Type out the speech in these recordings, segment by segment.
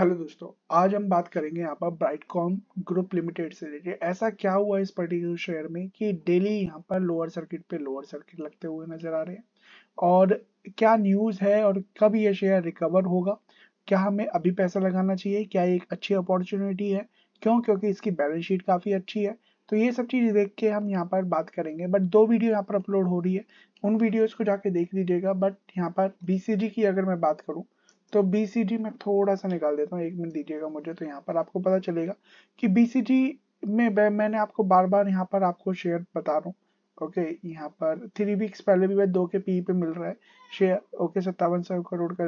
hello दोस्तों आज हम बात करेंगे यहाँ पर ब्राइटकॉम ग्रुप लिमिटेड से लेके ऐसा क्या हुआ इस पर्टिकुलर शेयर में कि डेली यहाँ पर लोअर सर्किट पे लोअर सर्किट लगते हुए नजर आ रहे हैं और क्या न्यूज है और कब ये शेयर रिकवर होगा क्या हमें अभी पैसा लगाना चाहिए क्या ये एक अच्छी अपॉर्चुनिटी है क्यों क्योंकि इसकी बैलेंस शीट काफी अच्छी है तो ये सब चीज़ देख के हम यहाँ पर बात करेंगे बट दो वीडियो यहाँ पर अपलोड हो रही है उन वीडियोज को जाके देख लीजिएगा बट यहाँ पर बीसीजी की अगर मैं बात करूँ तो बीसीजी में थोड़ा सा निकाल देता हूँ एक मिनट दीजिएगा मुझे तो यहाँ पर आपको पता चलेगा कि बीसीजी में मैंने आपको बार बार यहाँ पर आपको शेयर बता रहा हूँ ओके यहाँ पर थ्री वीक्स पहले भी मैं दो के पी e पे मिल रहा है शेयर ओके सत्तावन सौ करोड़ का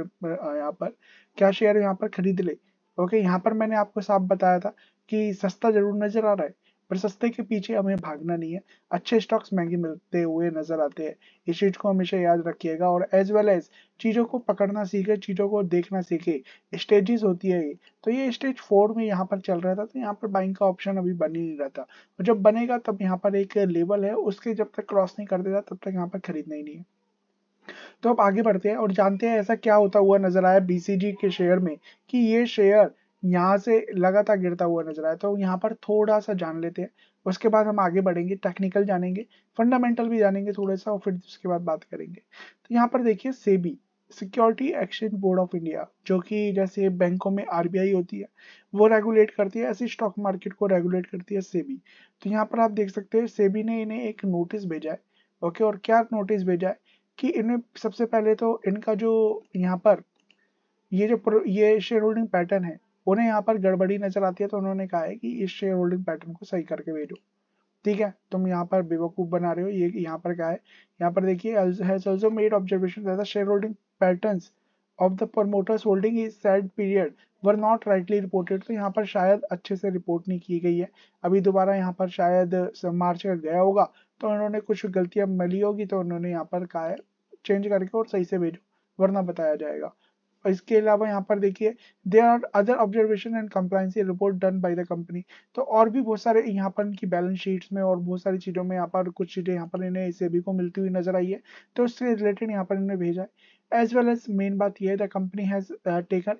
यहाँ पर क्या शेयर यहाँ पर खरीद ले ओके यहाँ पर मैंने आपको साफ बताया था कि सस्ता जरूर नजर आ रहा है पर सस्ते के पीछे हमें भागना नहीं है अच्छे स्टॉक्स महंगे मिलते हुए नजर आते हैं इस चीज को हमेशा याद रखिएगा और एज वेल एज चीजों को पकड़ना सीखे चीजों को देखना सीखे स्टेजेस होती है ये तो ये स्टेज फोर में यहाँ पर चल रहा था तो यहाँ पर बाइंग का ऑप्शन अभी बन ही नहीं रहा था और जब बनेगा तब यहाँ पर एक लेवल है उसके जब तक क्रॉस नहीं कर देता तब तक यहाँ पर खरीदना ही नहीं है तो अब आगे बढ़ते हैं और जानते हैं ऐसा क्या होता हुआ नजर आया बीसीजी के शेयर में कि ये शेयर यहाँ से लगातार गिरता हुआ नजर आया तो यहाँ पर थोड़ा सा जान लेते हैं उसके बाद हम आगे बढ़ेंगे टेक्निकल जानेंगे फंडामेंटल भी जानेंगे थोड़ा सा और फिर उसके बाद बात करेंगे तो यहाँ पर देखिए SEBI security exchange board of India जो कि जैसे बैंकों में आरबीआई होती है वो रेगुलेट करती है ऐसी स्टॉक मार्केट को रेगुलेट करती है सेबी तो यहाँ पर आप देख सकते हैं सेबी ने इन्हें एक नोटिस भेजा है ओके और क्या नोटिस भेजा है कि इन्हें सबसे पहले तो इनका जो यहाँ पर ये जो ये शेयर होल्डिंग पैटर्न है उन्हें यहाँ पर गड़बड़ी नजर आती है तो उन्होंने कहा है कि इस शेयर होल्डिंग पैटर्न को सही करके भेजो ठीक है तुम यहाँ पर बेवकूफ बना रहे हो ये यहाँ पर क्या है यहाँ पर देखिए has made observation that the share holding patterns of the promoters holding is said period were not rightly reported तो यहाँ पर शायद अच्छे से रिपोर्ट नहीं की गई है अभी दोबारा यहाँ पर शायद मार्च का गया होगा तो उन्होंने कुछ गलतियां मिली होगी तो उन्होंने यहाँ पर कहा है चेंज करके और सही से भेजो वरना बताया जाएगा और इसके अलावा यहाँ पर देखिए there are other observation and compliance report done by the company तो और भी बहुत सारे यहाँ पर इनकी बैलेंस शीट्स में और बहुत सारी चीज़ों में यहाँ पर कुछ चीज़ें यहाँ पर इन्हें सभी को मिलती हुई नजर आई है तो उससे रिलेटेड यहाँ पर इन्हें भेजा है एज वेल एज मेन बात यह है the company has taken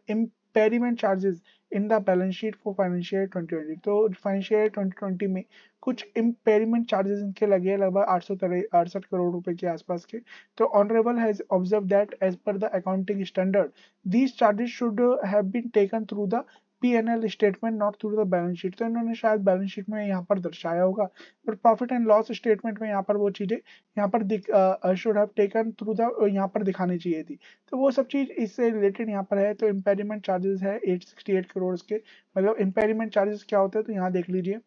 impairment charges in the balance sheet for financial year 2020 तो फाइनेंशियल ईयर 2020 में कुछ इम्पेरिमेंट चार्जेस इनके लगे हैं लगभग आठ सौ अड़सठ करोड़ रुपए के आसपास के तो honourable has observe that as per the accounting standard these charges should have been taken through the P N L statement not through the balance sheet तो इन्होंने शायद बैलेंस शीट में यहाँ पर दर्शाया होगा but profit and loss statement में यहाँ पर वो चीज़ें यहाँ पर should have taken through the यहाँ पर दिखानी चाहिए थी तो वो सब चीज़ इससे रिलेटेड यहाँ पर है तो इम्पेरिमेंट चार्जेस है एट सिक्सटी एट करोड़ के मतलब इम्पेरिमेंट चार्जेस क्या होते हैं तो यहाँ देख लीजिए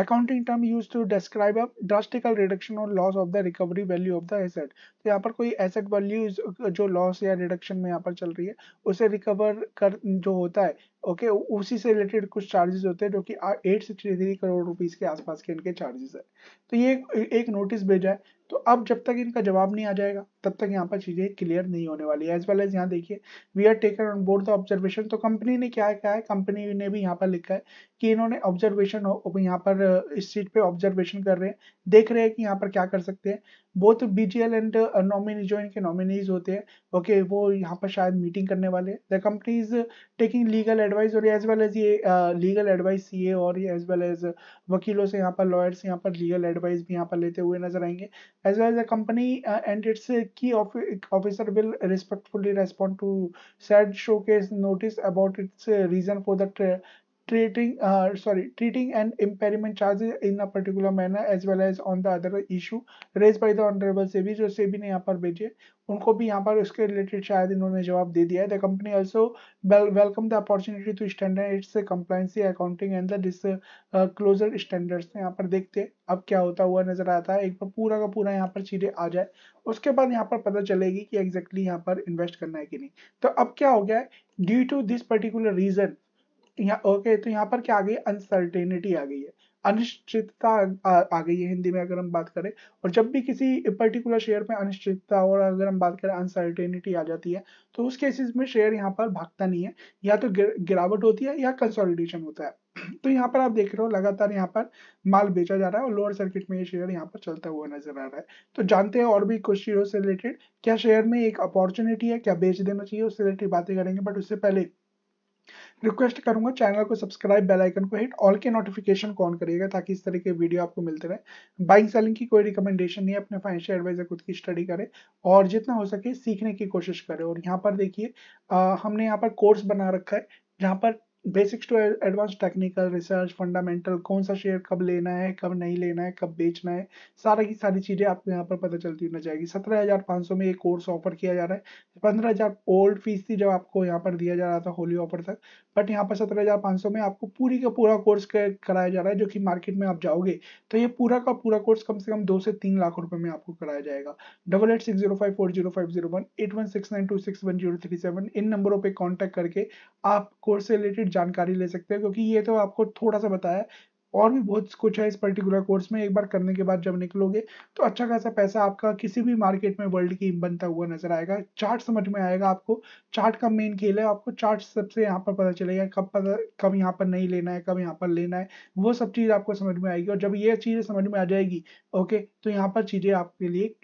accounting term used to describe a drastic reduction or loss of the recovery value of the asset तो यहाँ पर कोई एसेट वैल्यूज जो लॉस या रिडक्शन में यहाँ पर चल रही है उसे रिकवर कर जो होता है ओके उसी से रिलेटेड कुछ चार्जेस होते हैं जो कि at sixty three crore rupees के आसपास के इनके चार्जेस है तो ये एक नोटिस भेजा है तो अब जब तक इनका जवाब नहीं आ जाएगा तब तक यहाँ पर चीज़ें क्लियर नहीं होने वाली है एज वेल एज यहाँ देखिए we are taken on board the observation तो कंपनी ने क्या कहा है कंपनी ने भी यहाँ पर लिखा है कि इन्होंने ऑब्जर्वेशन यहाँ पर इस सीट पे ऑब्जर्वेशन कर रहे हैं देख रहे हैं कि यहाँ पर क्या कर सकते हैं बोथ बीजीएल एंड नॉमिनी जो इनके नॉमिनीज होते हैं ओके okay, वो यहाँ पर शायद मीटिंग करने वाले the company is taking legal advice और एज वेल एज ये लीगल एडवाइस ये uh, और एज वेल एज वकीलों से यहाँ पर लॉयर्स यहाँ पर लीगल एडवाइस भी यहाँ पर लेते हुए नजर आएंगे as well as the company and its key officer will respectfully respond to said show showcase notice about its reason for that treating uh, sorry treating an impairment charge in a particular manner as well as on the other issue raised by the honorable SEBI जो SEBI ने यहाँ पर भेजे उनको भी यहाँ पर उसके रिलेटेड शायद इन्होंने जवाब दे दिया है the company also welcome the opportunity to standard its compliancy accounting and the disclosure standards यहाँ पर देखते हैं अब क्या होता हुआ नजर आता है एक बार पूरा का पूरा यहाँ पर चीज़ें आ जाए उसके बाद यहाँ पर पता चलेगी कि एग्जैक्टली exactly यहाँ पर इन्वेस्ट करना है कि नहीं तो अब क्या हो गया है due to this particular reason okay तो, तो यहाँ पर क्या आ गई अनसर्टेनिटी आ गई है अनिश्चितता आ, गई है हिंदी में अगर हम बात करें और जब भी किसी पर्टिकुलर शेयर में अनिश्चितता और अगर हम बात करें अनसर्टेनिटी आ जाती है तो उस केसेस में शेयर यहाँ पर भागता नहीं है या तो गिरावट होती है या कंसोलिडेशन होता है तो यहाँ पर आप देख रहे हो लगातार यहाँ पर माल बेचा जा रहा है और लोअर सर्किट में ये शेयर यहाँ पर चलता हुआ नजर आ रहा है तो जानते हैं और भी कुछ चीज़ों से रिलेटेड क्या शेयर में एक अपॉर्चुनिटी है क्या बेच देना चाहिए उससे रिलेटेड बातें करेंगे बट उससे पहले रिक्वेस्ट करूंगा चैनल को सब्सक्राइब बेल आइकन को हिट ऑल के नोटिफिकेशन को ऑन करिएगा ताकि इस तरह के वीडियो आपको मिलते रहे बाइंग सेलिंग की कोई रिकमेंडेशन नहीं अपने फाइनेंशियल एडवाइजर खुद की स्टडी करें और जितना हो सके सीखने की कोशिश करें और यहाँ पर देखिए हमने यहाँ पर कोर्स बना रखा है जहाँ पर basics to advance technical research fundamental कौन सा शेयर कब लेना है कब नहीं लेना है कब बेचना है सारा की सारी चीज़ें आपको यहाँ पर पता चलती होना चाहिए सत्रह हज़ार पाँच सौ में एक कोर्स ऑफर किया जा रहा है पंद्रह हज़ार ओल्ड फीस थी जब आपको यहाँ पर दिया जा रहा था होली ऑफर तक बट यहाँ पर सत्रह हज़ार पाँच सौ में आपको पूरी का पूरा कोर्स कराया जा रहा है जो कि मार्केट में आप जाओगे तो ये पूरा का पूरा कोर्स कम से कम दो से तीन लाख रुपए में आपको कराया जाएगा double eight six zero five four zero five zero one eight one six nine two six one zero three seven इन नंबरों पर कॉन्टेक्ट करके आप कोर्स से रिलेटेड जानकारी ले सकते हो क्योंकि ये तो आपको थोड़ा सा बताया और भी बहुत कुछ है इस पर्टिकुलर कोर्स में एक बार करने के बाद जब निकलोगे तो अच्छा खासा पैसा आपका किसी भी मार्केट में वर्ल्ड की बनता हुआ नजर आएगा चार्ट समझ में आएगा आपको चार्ट का मेन खेल है आपको चार्ट सबसे यहाँ पर पता चलेगा कब पता कब यहाँ पर नहीं लेना है कब यहाँ पर लेना है वो सब चीज़ आपको समझ में आएगी और जब ये चीज़ें समझ में आ जाएगी ओके तो यहाँ पर चीज़ें आपके लिए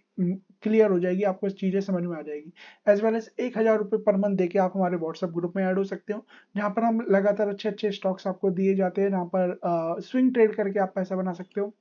क्लियर हो जाएगी आपको चीज़ें समझ में आ जाएगी एज वेल एज एक हज़ार रुपये पर मंथ देके आप हमारे व्हाट्सअप ग्रुप में ऐड हो सकते हो जहाँ पर हम लगातार अच्छे अच्छे स्टॉक्स आपको दिए जाते हैं जहाँ पर आ, स्विंग ट्रेड करके आप पैसा बना सकते हो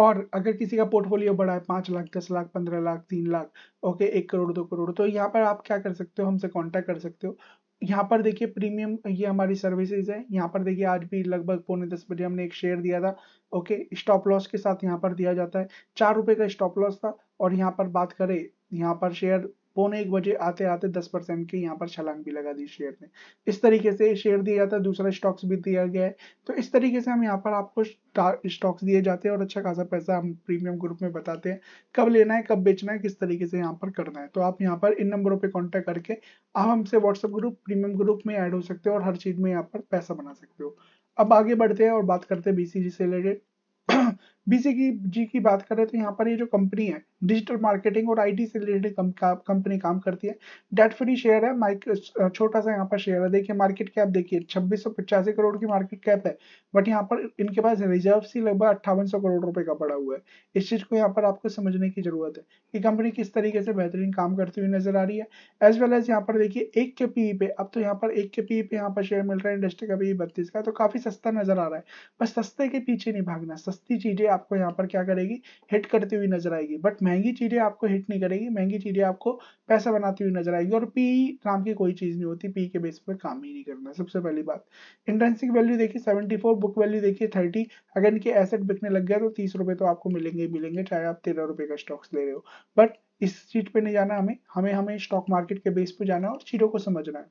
और अगर किसी का पोर्टफोलियो बड़ा है पाँच लाख दस लाख पंद्रह लाख तीन लाख ओके एक करोड़ दो करोड़ तो यहाँ पर आप क्या कर सकते हो हमसे कांटेक्ट कर सकते हो यहाँ पर देखिए प्रीमियम ये हमारी सर्विसेज है यहाँ पर देखिए आज भी लगभग पौने दस बजे हमने एक शेयर दिया था ओके स्टॉप लॉस के साथ यहाँ पर दिया जाता है चार रुपए का स्टॉप लॉस था और यहाँ पर बात करें यहाँ पर शेयर पौने एक बजे आते आते दस परसेंट की यहाँ पर छलांग भी लगा दी शेयर ने इस तरीके से शेयर दिया जाता है दूसरा स्टॉक्स भी दिया गया है तो इस तरीके से हम यहाँ पर आपको स्टॉक्स दिए जाते हैं और अच्छा खासा पैसा हम प्रीमियम ग्रुप में बताते हैं कब लेना है कब बेचना है किस तरीके से यहाँ पर करना है तो आप यहाँ पर इन नंबरों पर कॉन्टेक्ट करके आप हमसे व्हाट्सअप ग्रुप प्रीमियम ग्रुप में ऐड हो सकते हो और हर चीज़ में यहाँ पर पैसा बना सकते हो अब आगे बढ़ते हैं और बात करते हैं बीसीजी से रिलेटेड बीसी की जी की बात करें तो यहाँ पर ये जो कंपनी है डिजिटल मार्केटिंग और आईटी से रिलेटेड कंपनी काम करती है डेट फ्री शेयर है माइक छोटा सा यहाँ पर शेयर है देखिए मार्केट कैप देखिए छब्बीस करोड़ की मार्केट कैप है बट यहाँ पर इनके पास रिजर्व ही लगभग अट्ठावन करोड़ रुपए का पड़ा हुआ है इस चीज को यहाँ पर आपको समझने की जरूरत है कि कंपनी किस तरीके से बेहतरीन काम करती हुई नजर आ रही है एज वेल एज यहाँ पर देखिए एक के पी e पे अब तो यहाँ पर एक के पी e पे यहाँ पर शेयर मिल रहा है इंडस्ट्री का पी e बत्तीस का तो काफी सस्ता नजर आ रहा है बस सस्ते के पीछे नहीं भागना सस्ती चीजें आपको यहाँ पर क्या करेगी हिट करती हुई नजर आएगी बट महंगी चीज़ें आपको हिट नहीं करेगी महंगी चीज़ें आपको पैसा बनाती हुई नजर आएगी और पी नाम की कोई चीज़ नहीं होती पी के बेस पर काम ही नहीं करना सबसे पहली बात इंट्रेंसिक वैल्यू देखिए सेवेंटी फोर बुक वैल्यू देखिए थर्टी अगर इनके एसेट बिकने लग गया तो तीस रुपए तो आपको मिलेंगे मिलेंगे चाहे आप तेरह रुपए का स्टॉक्स ले रहे हो बट इस चीज पे नहीं जाना हमें हमें हमें स्टॉक मार्केट के बेस पे जाना है और चीज़ों को समझना है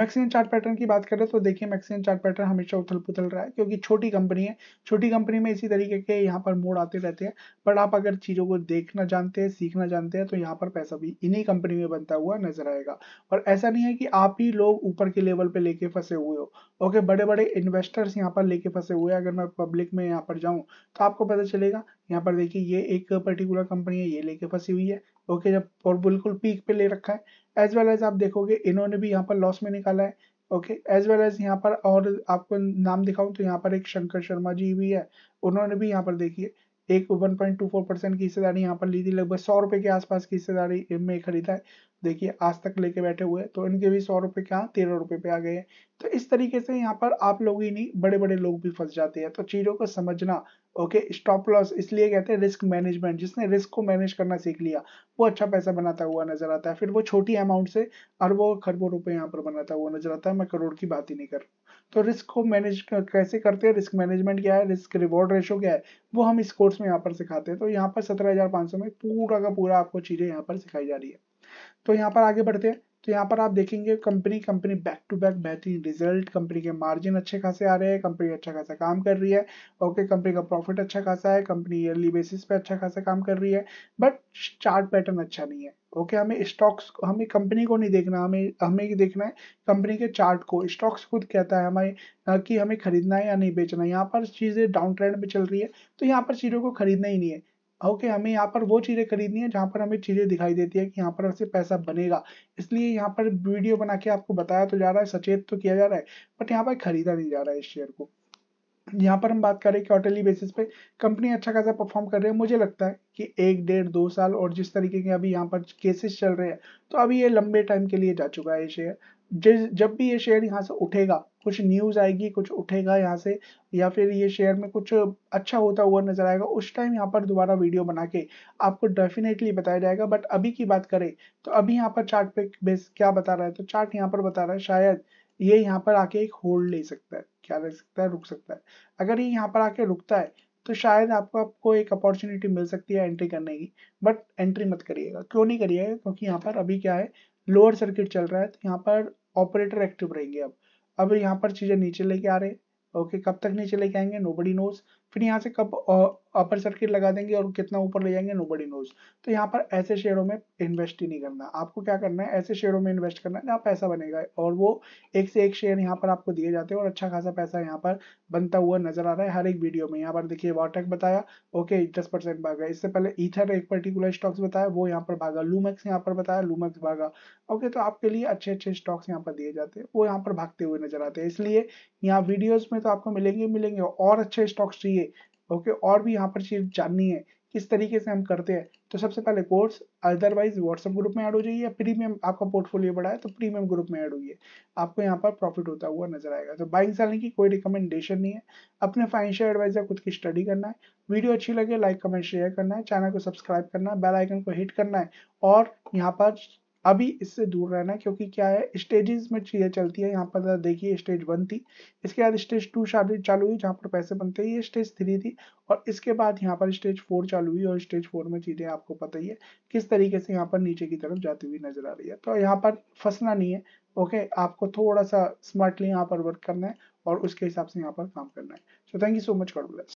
मैक्सिमम चार्ट पैटर्न की बात करें तो देखिए मैक्सिमम चार्ट पैटर्न हमेशा उथल पुथल रहा है क्योंकि छोटी कंपनी है छोटी कंपनी में इसी तरीके के यहाँ पर मोड आते रहते हैं पर आप अगर चीज़ों को देखना जानते हैं सीखना जानते हैं तो यहाँ पर पैसा भी इन्हीं कंपनी में बनता हुआ नजर आएगा और ऐसा नहीं है कि आप ही लोग ऊपर के लेवल पर लेके फंसे हुए हो ओके बड़े बड़े इन्वेस्टर्स यहाँ पर लेके फंसे हुए हैं अगर मैं पब्लिक में यहाँ पर जाऊँ तो आपको पता चलेगा यहाँ पर देखिए ये एक पर्टिकुलर कंपनी है ये लेके फंसी हुई है ओके जब और बिल्कुल पीक पे ले रखा है एज वेल एज आप देखोगे इन्होंने भी यहाँ पर लॉस में निकाला है ओके एज वेल एज यहाँ पर और आपको नाम दिखाऊं तो यहाँ पर एक शंकर शर्मा जी भी है उन्होंने भी यहाँ पर देखिए एक 1.24 परसेंट की हिस्सेदारी यहाँ पर ली थी लगभग सौ रुपए के आसपास की हिस्सेदारी में खरीदा है देखिए आज तक लेके बैठे हुए तो इनके भी सौ रुपए क्या तेरह रुपए पे आ गए तो इस तरीके से यहाँ पर आप लोग ही नहीं बड़े बड़े लोग भी फंस जाते हैं तो चीज़ों को समझना ओके स्टॉप लॉस इसलिए कहते हैं रिस्क मैनेजमेंट जिसने रिस्क को मैनेज करना सीख लिया वो अच्छा पैसा बनाता हुआ नजर आता है फिर वो छोटी अमाउंट से अरबों खरबों रुपए यहाँ पर बनाता हुआ नजर आता है मैं करोड़ की बात ही नहीं कर रहा तो रिस्क को मैनेज कैसे करते हैं रिस्क मैनेजमेंट क्या है रिस्क रिवॉर्ड रेशो क्या है वो हम इस कोर्स में यहाँ पर सिखाते हैं तो यहाँ पर सत्रह में पूरा का पूरा आपको चीज़ें यहाँ पर सिखाई जा रही है तो यहाँ पर आगे बढ़ते हैं तो यहाँ पर आप देखेंगे company company back to back बेहतरीन रिजल्ट कंपनी के मार्जिन अच्छे खासे आ रहे हैं कंपनी अच्छा खासा काम कर रही है ओके कंपनी का प्रॉफिट अच्छा खासा है कंपनी ईयरली बेसिस पे अच्छा खासा काम कर रही है बट चार्ट पैटर्न अच्छा नहीं है ओके हमें स्टॉक्स हमें कंपनी को नहीं देखना हमें हमें देखना है कंपनी के चार्ट को स्टॉक्स खुद कहता है हमें कि हमें खरीदना है या नहीं बेचना है यहाँ पर चीज़ें डाउन ट्रेंड में चल रही है तो यहाँ पर चीज़ों को खरीदना ही नहीं है ओके okay, हमें यहाँ पर वो चीज़ें खरीदनी है जहाँ पर हमें चीज़ें दिखाई देती है कि यहाँ पर उससे पैसा बनेगा इसलिए यहाँ पर वीडियो बना के आपको बताया तो जा रहा है सचेत तो किया जा रहा है बट यहाँ पर खरीदा नहीं जा रहा है इस शेयर को यहाँ पर हम बात करें क्वार्टरली बेसिस पे कंपनी अच्छा खासा परफॉर्म कर रही है मुझे लगता है कि एक डेढ़ दो साल और जिस तरीके के अभी यहाँ पर केसेस चल रहे हैं तो अभी ये लंबे टाइम के लिए जा चुका है ये शेयर जब भी ये शेयर यहाँ से उठेगा कुछ न्यूज़ आएगी कुछ उठेगा यहाँ से या फिर ये शेयर में कुछ अच्छा होता हुआ नजर आएगा उस टाइम यहाँ पर दोबारा वीडियो बना के आपको डेफिनेटली बताया जाएगा बट अभी की बात करें तो अभी यहाँ पर चार्ट पे बेस क्या बता रहा है तो चार्ट यहाँ पर बता रहा है शायद ये यहाँ पर आके एक होल्ड ले सकता है क्या ले सकता है रुक सकता है अगर ये यहाँ पर आके रुकता है तो शायद आपको आपको एक अपॉर्चुनिटी मिल सकती है एंट्री करने की बट एंट्री मत करिएगा क्यों नहीं करिएगा क्योंकि यहाँ पर अभी क्या है लोअर सर्किट चल रहा है तो यहाँ पर ऑपरेटर एक्टिव रहेंगे अब अब यहाँ पर चीज़ें नीचे लेके आ रहे हैं ओके कब तक नीचे लेके आएंगे नो बडी नोज फिर यहाँ से कब अपर सर्किट लगा देंगे और कितना ऊपर ले जाएंगे नो बडी नोज तो यहाँ पर ऐसे शेयरों में इन्वेस्ट ही नहीं करना आपको क्या करना है ऐसे शेयरों में इन्वेस्ट करना है जहाँ पैसा बनेगा और वो एक से एक शेयर यहाँ पर आपको दिए जाते हैं और अच्छा खासा पैसा यहाँ पर बनता हुआ नजर आ रहा है हर एक वीडियो में यहाँ पर देखिए वॉटेक बताया ओके दस परसेंट भागा इससे पहले ईथर एक पर्टिकुलर स्टॉक्स बताया वो यहाँ पर भागा लूमेक्स यहाँ पर बताया लूमेक्स भागा ओके तो आपके लिए अच्छे अच्छे स्टॉक्स यहाँ पर दिए जाते हैं वो यहाँ पर भागते हुए नजर आते हैं इसलिए यहाँ वीडियोज में तो आपको मिलेंगे मिलेंगे और अच्छे स्टॉक्स चाहिए ओके और भी यहाँ पर चीज जाननी है किस तरीके से हम करते हैं तो सबसे पहले कोर्स अदरवाइज व्हाट्सएप ग्रुप में ऐड हो जाइए या प्रीमियम आपका पोर्टफोलियो बढ़ा है तो प्रीमियम ग्रुप में ऐड होइए आपको यहाँ पर प्रॉफिट होता हुआ नजर आएगा तो बाइंग सेलिंग की कोई रिकमेंडेशन नहीं है अपने फाइनेंशियल एडवाइजर खुद की स्टडी करना है वीडियो अच्छी लगे लाइक कमेंट शेयर करना है चैनल को सब्सक्राइब करना है बेलाइकन को हिट करना है और यहाँ पर अभी इससे दूर रहना क्योंकि क्या है स्टेजेस में चीज़ें चलती है यहाँ पर देखिए स्टेज वन थी इसके बाद स्टेज टू शादी चालू हुई जहाँ पर पैसे बनते हैं ये स्टेज थ्री थी और इसके बाद यहाँ पर स्टेज फोर चालू हुई और स्टेज फोर में चीज़ें आपको पता ही है किस तरीके से यहाँ पर नीचे की तरफ जाती हुई नजर आ रही है तो यहाँ पर फंसना नहीं है ओके आपको थोड़ा सा स्मार्टली यहाँ पर वर्क करना है और उसके हिसाब से यहाँ पर काम करना है so thank you so much God bless